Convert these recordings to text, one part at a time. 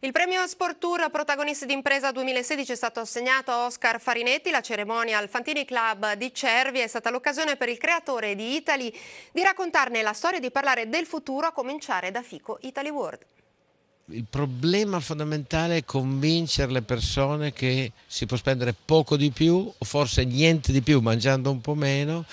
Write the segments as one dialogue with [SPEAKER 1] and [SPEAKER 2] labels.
[SPEAKER 1] Il premio Sport Tour Protagonisti d'Impresa 2016 è stato assegnato a Oscar Farinetti. La cerimonia al Fantini Club di Cervi è stata l'occasione per il creatore di Italy di raccontarne la storia e di parlare del futuro a cominciare da Fico Italy World.
[SPEAKER 2] Il problema fondamentale è convincere le persone che si può spendere poco di più o forse niente di più mangiando un po' meno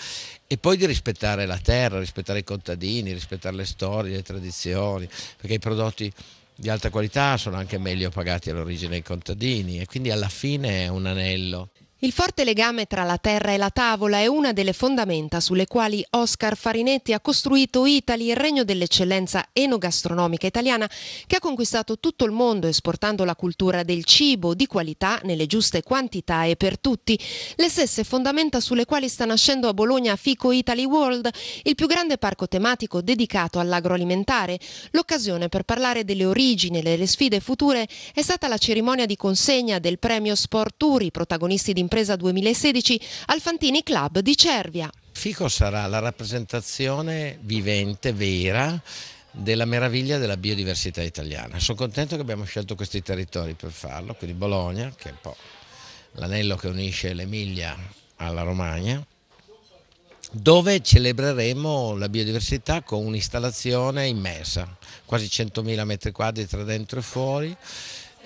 [SPEAKER 2] e poi di rispettare la terra, rispettare i contadini, rispettare le storie, le tradizioni, perché i prodotti di alta qualità sono anche meglio pagati all'origine ai contadini e quindi alla fine è un anello.
[SPEAKER 1] Il forte legame tra la terra e la tavola è una delle fondamenta sulle quali Oscar Farinetti ha costruito Italy, il regno dell'eccellenza enogastronomica italiana, che ha conquistato tutto il mondo esportando la cultura del cibo di qualità nelle giuste quantità e per tutti. Le stesse fondamenta sulle quali sta nascendo a Bologna Fico Italy World, il più grande parco tematico dedicato all'agroalimentare. L'occasione per parlare delle origini e delle sfide future è stata la cerimonia di consegna del premio Sport Turi, protagonisti di imprese impresa 2016 al Fantini Club di Cervia.
[SPEAKER 2] Fico sarà la rappresentazione vivente, vera, della meraviglia della biodiversità italiana. Sono contento che abbiamo scelto questi territori per farlo, quindi Bologna, che è un po' l'anello che unisce l'Emilia alla Romagna, dove celebreremo la biodiversità con un'installazione immersa, quasi 100.000 metri quadri tra dentro e fuori.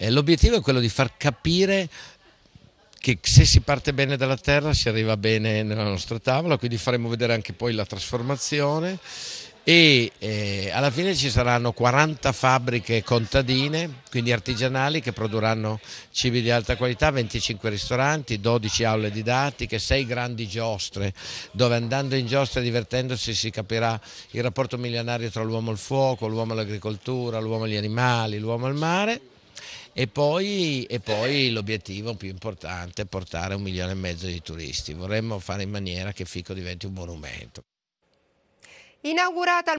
[SPEAKER 2] L'obiettivo è quello di far capire che se si parte bene dalla terra si arriva bene nella nostra tavola, quindi faremo vedere anche poi la trasformazione e eh, alla fine ci saranno 40 fabbriche contadine, quindi artigianali, che produrranno cibi di alta qualità, 25 ristoranti, 12 aule didattiche, 6 grandi giostre, dove andando in giostra e divertendosi si capirà il rapporto milionario tra l'uomo e il fuoco, l'uomo e l'agricoltura, l'uomo e gli animali, l'uomo e il mare. E poi, e poi l'obiettivo più importante è portare un milione e mezzo di turisti. Vorremmo fare in maniera che Fico diventi un monumento.
[SPEAKER 1] Inaugurata